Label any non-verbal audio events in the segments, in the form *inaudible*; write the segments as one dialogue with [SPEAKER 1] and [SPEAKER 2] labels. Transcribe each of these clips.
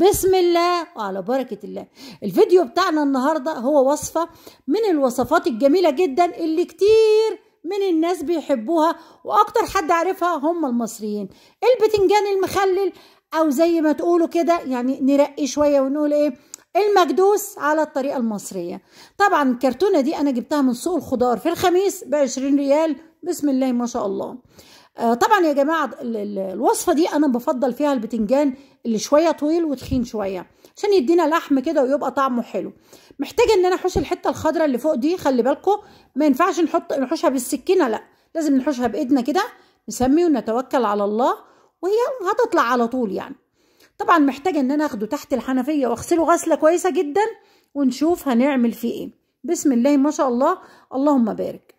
[SPEAKER 1] بسم الله وعلى بركة الله الفيديو بتاعنا النهاردة هو وصفة من الوصفات الجميلة جدا اللي كتير من الناس بيحبوها واكتر حد عارفها هم المصريين البتنجان المخلل او زي ما تقولوا كده يعني نرقي شوية ونقول ايه المكدوس على الطريقة المصرية طبعا الكرتونة دي انا جبتها من سوق الخضار في الخميس بعشرين ريال بسم الله ما شاء الله آه، طبعا يا جماعة الوصفة دي أنا بفضل فيها البتنجان اللي شوية طويل وتخين شوية عشان يدينا لحم كده ويبقى طعمه حلو محتاجة إن أنا أحوش الحتة الخضراء اللي فوق دي خلي بالكم ما ينفعش نحط نحوشها بالسكينة لأ لازم نحوشها بإيدنا كده نسمي ونتوكل على الله وهي هتطلع على طول يعني طبعا محتاجة إن أنا أخده تحت الحنفية وأغسله غسلة كويسة جدا ونشوف هنعمل فيه إيه بسم الله ما شاء الله اللهم بارك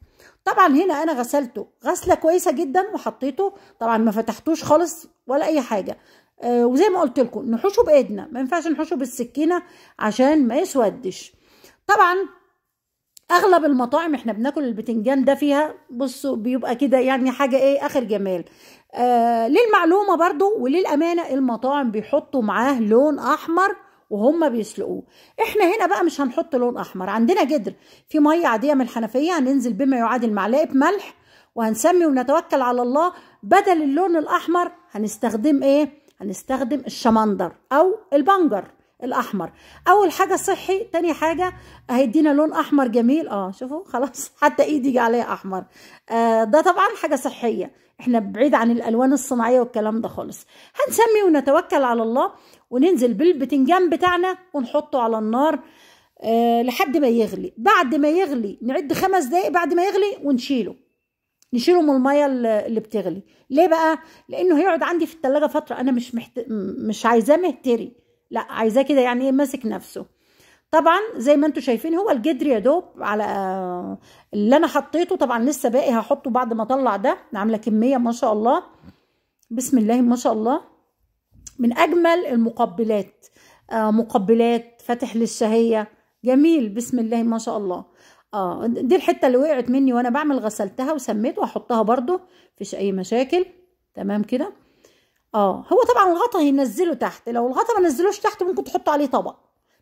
[SPEAKER 1] طبعا هنا انا غسلته غسله كويسه جدا وحطيته طبعا ما فتحتوش خالص ولا اي حاجه آه وزي ما قلت لكم نحوشه بايدنا ما ينفعش نحوشه بالسكينه عشان ما يسودش طبعا اغلب المطاعم احنا بناكل البتنجان ده فيها بصوا بيبقى كده يعني حاجه ايه اخر جمال آه للمعلومه برضو وللامانه المطاعم بيحطوا معاه لون احمر وهم بيسلقوه احنا هنا بقى مش هنحط لون احمر عندنا جدر في ميه عاديه من الحنفيه هننزل بما يعادل معلقه ملح وهنسمي ونتوكل على الله بدل اللون الاحمر هنستخدم ايه هنستخدم الشمندر او البنجر الاحمر اول حاجه صحي تاني حاجه هيدينا لون احمر جميل اه شوفوا خلاص *laughs* حتى ايدي جه عليها احمر آه ده طبعا حاجه صحيه احنا بعيد عن الالوان الصناعيه والكلام ده خالص هنسمي ونتوكل على الله وننزل بالبتنجان بتاعنا ونحطه على النار آه لحد ما يغلي بعد ما يغلي نعد خمس دقايق بعد ما يغلي ونشيله نشيله من الميه اللي بتغلي ليه بقى لانه هيقعد عندي في التلاجة فتره انا مش محت... مش عايزاه مهتري لا عايزاه كده يعني ايه ماسك نفسه طبعا زي ما انتم شايفين هو الجدر يا دوب على آه، اللي انا حطيته طبعا لسه باقي هحطه بعد ما اطلع ده عامله كميه ما شاء الله بسم الله ما شاء الله من اجمل المقبلات آه مقبلات فاتح للشهيه جميل بسم الله ما شاء الله اه دي الحته اللي وقعت مني وانا بعمل غسلتها وسميت واحطها برده مفيش اي مشاكل تمام كده اه هو طبعا الغطا هينزله تحت لو الغطا ما نزلوش تحت ممكن تحطوا عليه طبق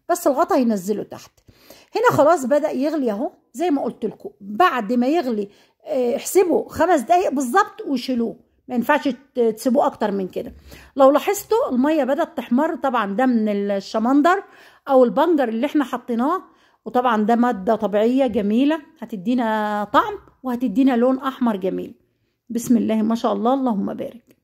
[SPEAKER 1] بس الغطا هينزله تحت هنا خلاص بدا يغلي اهو زي ما قلت لكم بعد ما يغلي آه، احسبوا خمس دقايق بالظبط وشيلوه ما ينفعش تسيبوه اكتر من كده لو لاحظتوا الميه بدات تحمر طبعا ده من الشمندر او البنجر اللي احنا حطيناه وطبعا ده ماده طبيعيه جميله هتدينا طعم وهتدينا لون احمر جميل بسم الله ما شاء الله اللهم بارك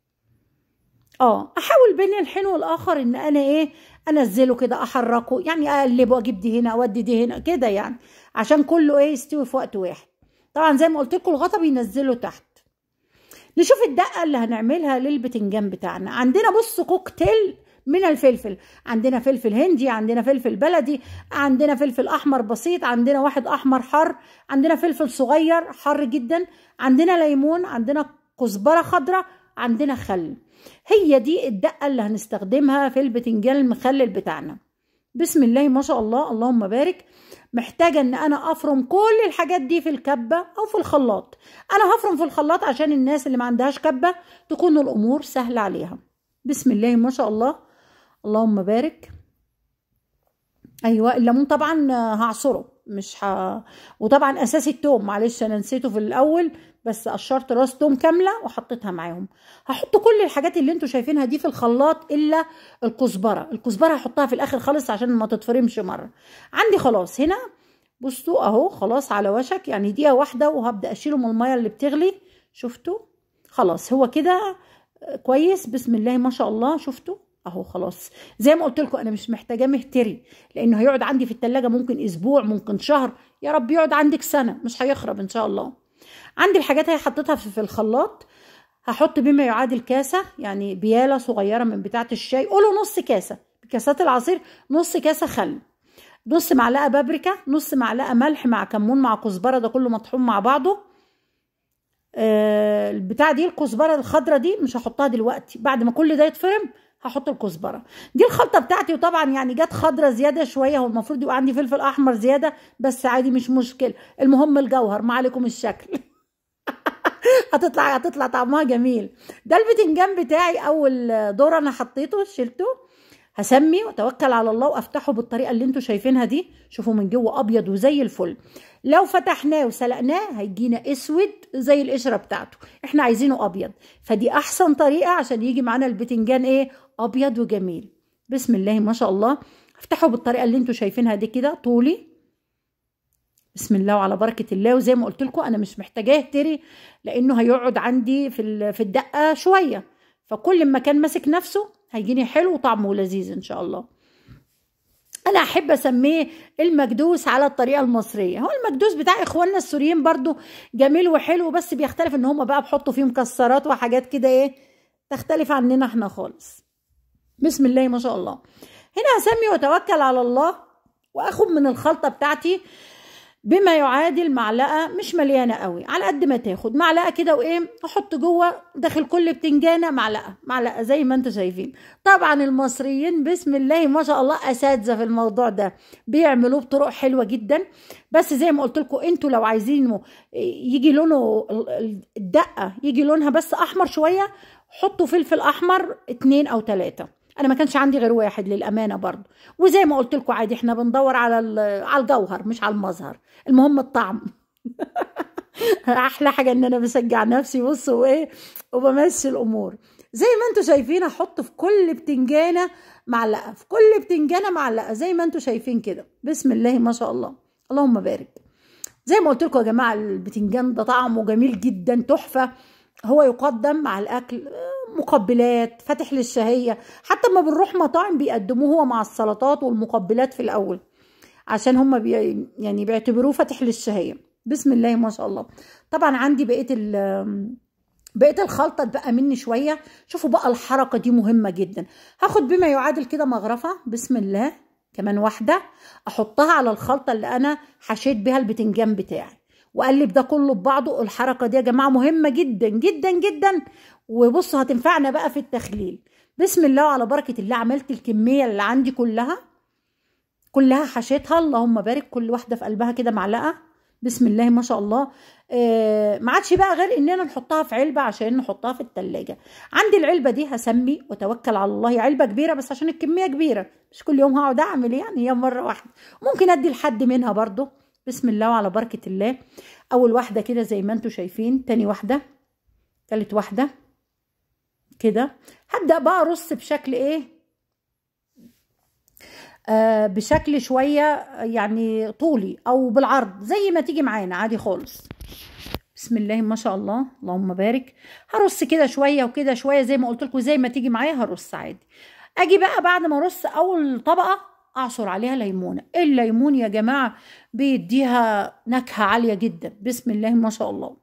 [SPEAKER 1] اه احاول بين الحين والاخر ان انا ايه انزله كده احركه يعني اقلبه اجيب دي هنا اودي دي هنا كده يعني عشان كله ايه يستوي في وقت واحد طبعا زي ما قلت لكم الغطا بينزله تحت نشوف الدقه اللي هنعملها للبتنجان بتاعنا عندنا بص كوكتيل من الفلفل عندنا فلفل هندي عندنا فلفل بلدي عندنا فلفل احمر بسيط عندنا واحد احمر حر عندنا فلفل صغير حر جدا عندنا ليمون عندنا كزبره خضراء عندنا خل هي دي الدقة اللي هنستخدمها في البتنجان المخلل بتاعنا بسم الله ما شاء الله اللهم بارك محتاجة ان انا افرم كل الحاجات دي في الكبة او في الخلاط انا هفرم في الخلاط عشان الناس اللي ما عندهاش كبة تكون الامور سهلة عليها بسم الله ما شاء الله اللهم بارك ايوه الليمون طبعا هعصره مش ه... وطبعا اساس التوم معلش انا نسيته في الاول بس قشرت راس توم كامله وحطيتها معاهم هحط كل الحاجات اللي انتوا شايفينها دي في الخلاط الا الكزبره الكزبره هحطها في الاخر خالص عشان ما تتفرمش مره عندي خلاص هنا بصوا اهو خلاص على وشك يعني دقيقه واحده وهبدا اشيله من الميه اللي بتغلي شفتوا خلاص هو كده آه، كويس بسم الله ما شاء الله شفتوا اهو خلاص زي ما قلت لكم انا مش محتاجاه مهتري لانه هيقعد عندي في التلاجة ممكن اسبوع ممكن شهر يا رب يقعد عندك سنه مش هيخرب ان شاء الله عندي الحاجات هي حطيتها في الخلاط هحط بما يعادل كاسه يعني بياله صغيره من بتاعه الشاي قولوا نص كاسه كاسات العصير نص كاسه خل نص معلقه بابريكا نص معلقه ملح مع كمون مع كزبره ده كله مطحون مع بعضه آه، البتاع دي الكزبره الخضره دي مش هحطها دلوقتي بعد ما كل ده يتفرم هحط الكزبره دي الخلطه بتاعتي وطبعا يعني جت خضره زياده شويه هو المفروض يبقى عندي فلفل احمر زياده بس عادي مش مشكله المهم الجوهر ما عليكم الشكل *laughs* هتطلع هتطلع طعمها جميل ده البتنجان بتاعي اول دور انا حطيته شلته هسمي واتوكل على الله وافتحه بالطريقه اللي انتوا شايفينها دي شوفوا من جوه ابيض وزي الفل لو فتحناه وسلقناه هيجينا اسود زي القشره بتاعته احنا عايزينه ابيض فدي احسن طريقه عشان يجي معانا البتنجان ايه ابيض وجميل بسم الله ما شاء الله افتحه بالطريقه اللي انتوا شايفينها دي كده طولي بسم الله وعلى بركه الله وزي ما قلت لكم انا مش محتاجاه تري لانه هيقعد عندي في في الدقه شويه فكل ما كان ماسك نفسه هيجيني حلو وطعمه لذيذ ان شاء الله انا احب اسميه المكدوس على الطريقه المصريه هو المكدوس بتاع اخواننا السوريين برضو جميل وحلو بس بيختلف ان هم بقى بيحطوا فيه مكسرات وحاجات كده ايه تختلف عننا احنا خالص بسم الله ما شاء الله هنا هسمي واتوكل على الله واخد من الخلطه بتاعتي بما يعادل معلقه مش مليانه قوي على قد ما تاخد معلقه كده وايه احط جوه داخل كل بتنجانه معلقه معلقه زي ما انتم شايفين طبعا المصريين بسم الله ما شاء الله اساتذه في الموضوع ده بيعملوه بطرق حلوه جدا بس زي ما قلت لكم انتوا لو عايزينه يجي لونه الدقه يجي لونها بس احمر شويه حطوا فلفل احمر اتنين او تلاته انا ما كانش عندي غير واحد للامانه برضه وزي ما قلت لكم عادي احنا بندور على على الجوهر مش على المظهر المهم الطعم *laughs* احلى حاجه ان انا بشجع نفسي بصوا ايه وبمشي الامور زي ما انتم شايفين احط في كل بتنجانه معلقه في كل بتنجانه معلقه زي ما انتم شايفين كده بسم الله ما شاء الله اللهم بارك زي ما قلت لكم يا جماعه البتنجان ده طعمه جميل جدا تحفه هو يقدم مع الاكل مقبلات فاتح للشهية حتى ما بنروح مطاعم بيقدموه هو مع السلطات والمقبلات في الأول عشان هم بي يعني بيعتبروه فاتح للشهية بسم الله ما شاء الله طبعا عندي بقية ال بقيت الخلطة اتبقى مني شوية شوفوا بقى الحركة دي مهمة جدا هاخد بما يعادل كده مغرفة بسم الله كمان واحدة احطها على الخلطة اللي انا حشيت بها البتنجان بتاعي وقلب ده كله ببعضه الحركه دي يا جماعه مهمه جدا جدا جدا وبصوا هتنفعنا بقى في التخليل بسم الله وعلى بركه الله عملت الكميه اللي عندي كلها كلها حشيتها اللهم بارك كل واحده في قلبها كده معلقه بسم الله ما شاء الله آه ما عادش بقى غير اننا نحطها في علبه عشان نحطها في التلاجة عندي العلبه دي هسمي وتوكل على الله علبه كبيره بس عشان الكميه كبيره مش كل يوم هقعد اعمل يعني هي مره واحده ممكن ادي لحد منها برده بسم الله وعلى بركة الله أول واحدة كده زي ما انتوا شايفين تاني واحدة تالت واحدة كده هبدأ بقى أرص بشكل إيه آه بشكل شوية يعني طولي أو بالعرض زي ما تيجي معانا عادي خالص بسم الله ما شاء الله اللهم بارك هرص كده شوية وكده شوية زي ما قلت لكم زي ما تيجي معايا هرص عادي اجي بقى بعد ما ارص اول طبقه اعصر عليها ليمونه الليمون يا جماعه بيديها نكهه عاليه جدا بسم الله ما شاء الله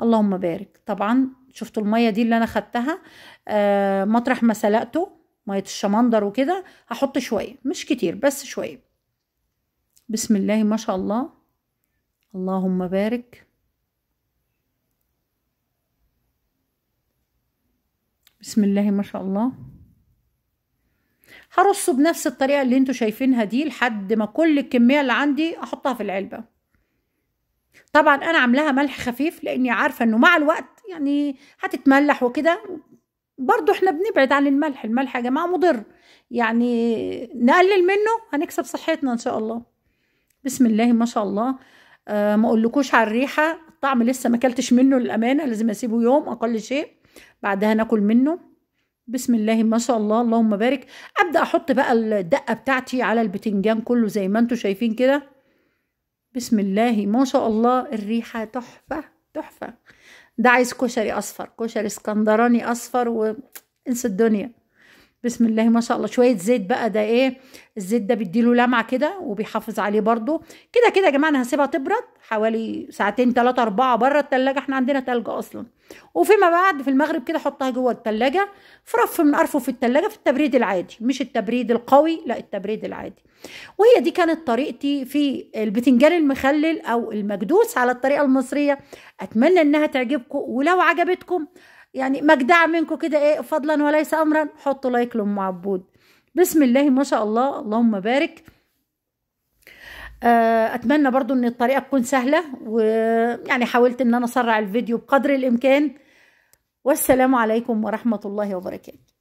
[SPEAKER 1] اللهم بارك طبعا شفتوا الميه دي اللي انا خدتها آه مطرح ما سلقته ميه الشمندر وكده هحط شويه مش كتير بس شويه بسم الله ما شاء الله اللهم بارك بسم الله ما شاء الله هرصه بنفس الطريقة اللي انتوا شايفينها دي لحد ما كل الكمية اللي عندي احطها في العلبة طبعا انا عاملاها ملح خفيف لاني عارفة انه مع الوقت يعني هتتملح وكده برضو احنا بنبعد عن الملح الملح يا جماعة مضر يعني نقلل منه هنكسب صحتنا ان شاء الله بسم الله ما شاء الله آه ما اقولكوش على الريحة الطعم لسه ما اكلتش منه للأمانة لازم اسيبه يوم اقل شيء بعدها ناكل منه بسم الله ما شاء الله اللهم بارك ابدا احط بقى الدقه بتاعتي على البتنجان كله زي ما انتم شايفين كده بسم الله ما شاء الله الريحه تحفه تحفه ده عايز كشري اصفر كشري اسكندراني اصفر وانسى الدنيا بسم الله ما شاء الله شويه زيت بقى ده ايه الزيت ده بيديله لمعه كده وبيحافظ عليه برده كده كده يا جماعه انا هسيبها تبرد حوالي ساعتين ثلاثة أربعة بره التلاجة احنا عندنا تلج أصلا وفيما بعد في المغرب كده حطها جوه التلاجة في رف من أرفف في التلاجة في التبريد العادي مش التبريد القوي لا التبريد العادي وهي دي كانت طريقتي في البتنجان المخلل أو المكدوس على الطريقة المصرية أتمنى إنها تعجبكم ولو عجبتكم يعني مجدعة منكم كده ايه فضلا وليس امرا حطوا لايك لام عبود بسم الله ما شاء الله اللهم بارك آه، اتمنى برضو ان الطريقة تكون سهلة ويعني حاولت ان انا اسرع الفيديو بقدر الامكان والسلام عليكم ورحمة الله وبركاته